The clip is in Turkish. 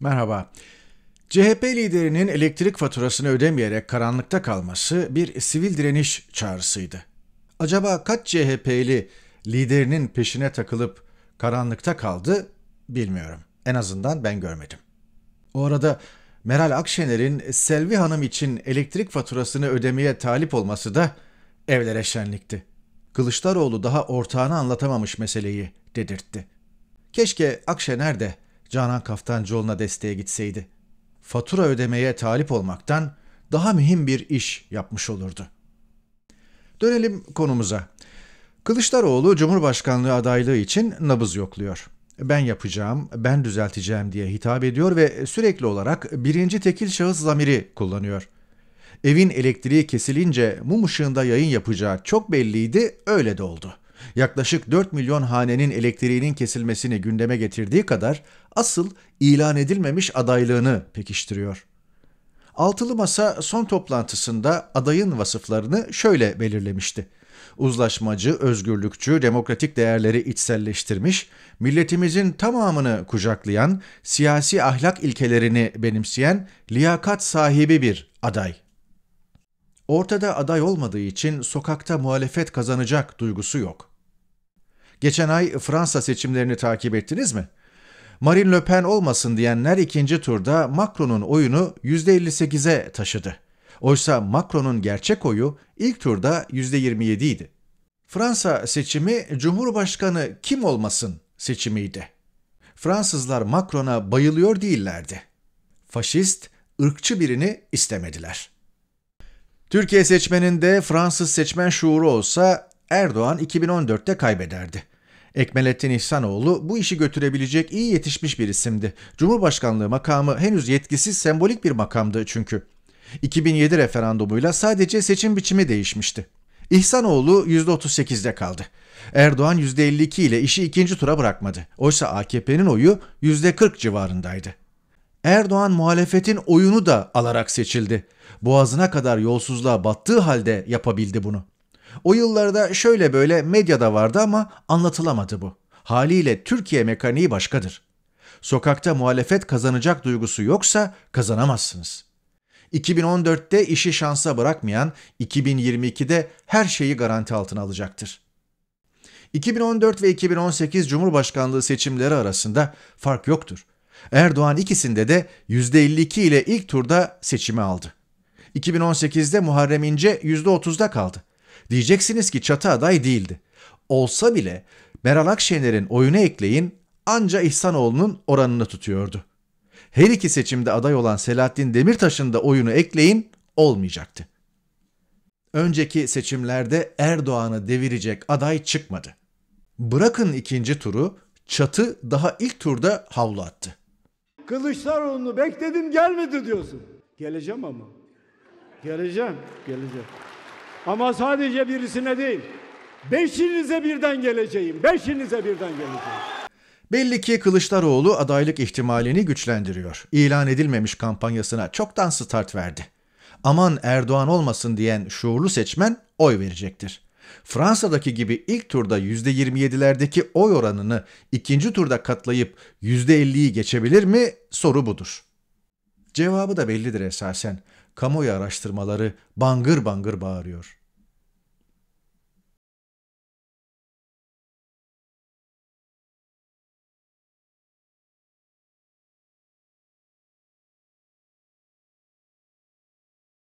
Merhaba. CHP liderinin elektrik faturasını ödemeyerek karanlıkta kalması bir sivil direniş çağrısıydı. Acaba kaç CHP'li liderinin peşine takılıp karanlıkta kaldı bilmiyorum. En azından ben görmedim. O arada Meral Akşener'in Selvi Hanım için elektrik faturasını ödemeye talip olması da evlere şenlikti. Kılıçdaroğlu daha ortağını anlatamamış meseleyi dedirtti. Keşke Akşener de Canan Kaftancıoğlu'na desteğe gitseydi. Fatura ödemeye talip olmaktan daha mühim bir iş yapmış olurdu. Dönelim konumuza. Kılıçdaroğlu Cumhurbaşkanlığı adaylığı için nabız yokluyor. Ben yapacağım, ben düzelteceğim diye hitap ediyor ve sürekli olarak birinci tekil şahıs zamiri kullanıyor. Evin elektriği kesilince mum ışığında yayın yapacağı çok belliydi, öyle de oldu yaklaşık 4 milyon hanenin elektriğinin kesilmesini gündeme getirdiği kadar asıl ilan edilmemiş adaylığını pekiştiriyor. Altılı Masa son toplantısında adayın vasıflarını şöyle belirlemişti. Uzlaşmacı, özgürlükçü, demokratik değerleri içselleştirmiş, milletimizin tamamını kucaklayan, siyasi ahlak ilkelerini benimseyen, liyakat sahibi bir aday. Ortada aday olmadığı için sokakta muhalefet kazanacak duygusu yok. Geçen ay Fransa seçimlerini takip ettiniz mi? Marine Le Pen olmasın diyenler ikinci turda Macron'un oyunu %58'e taşıdı. Oysa Macron'un gerçek oyu ilk turda %27 idi. Fransa seçimi Cumhurbaşkanı kim olmasın seçimiydi. Fransızlar Macron'a bayılıyor değillerdi. Faşist, ırkçı birini istemediler. Türkiye seçmeninde Fransız seçmen şuuru olsa Erdoğan 2014'te kaybederdi. Ekmelettin İhsanoğlu bu işi götürebilecek iyi yetişmiş bir isimdi. Cumhurbaşkanlığı makamı henüz yetkisiz sembolik bir makamdı çünkü. 2007 referandumuyla sadece seçim biçimi değişmişti. İhsanoğlu %38'de kaldı. Erdoğan %52 ile işi ikinci tura bırakmadı. Oysa AKP'nin oyu %40 civarındaydı. Erdoğan muhalefetin oyunu da alarak seçildi. Boğazına kadar yolsuzluğa battığı halde yapabildi bunu. O yıllarda şöyle böyle medyada vardı ama anlatılamadı bu. Haliyle Türkiye mekaniği başkadır. Sokakta muhalefet kazanacak duygusu yoksa kazanamazsınız. 2014'te işi şansa bırakmayan 2022'de her şeyi garanti altına alacaktır. 2014 ve 2018 Cumhurbaşkanlığı seçimleri arasında fark yoktur. Erdoğan ikisinde de %52 ile ilk turda seçimi aldı. 2018'de Muharrem İnce %30'da kaldı. Diyeceksiniz ki çatı aday değildi. Olsa bile Meral Akşener'in oyunu ekleyin anca İhsanoğlu'nun oranını tutuyordu. Her iki seçimde aday olan Selahattin Demirtaş'ın da oyunu ekleyin olmayacaktı. Önceki seçimlerde Erdoğan'ı devirecek aday çıkmadı. Bırakın ikinci turu, çatı daha ilk turda havlu attı. Kılıçdaroğlu'nu bekledim gelmedi diyorsun. Geleceğim ama. Geleceğim, geleceğim. Ama sadece birisine değil. Beşinize birden geleceğim. Beşinize birden geleceğim. Belli ki Kılıçdaroğlu adaylık ihtimalini güçlendiriyor. İlan edilmemiş kampanyasına çoktan start verdi. Aman Erdoğan olmasın diyen şuurlu seçmen oy verecektir. Fransa'daki gibi ilk turda %27'lerdeki oy oranını ikinci turda katlayıp %50'yi geçebilir mi? Soru budur. Cevabı da bellidir esasen kamuoyu araştırmaları bangır bangır bağırıyor.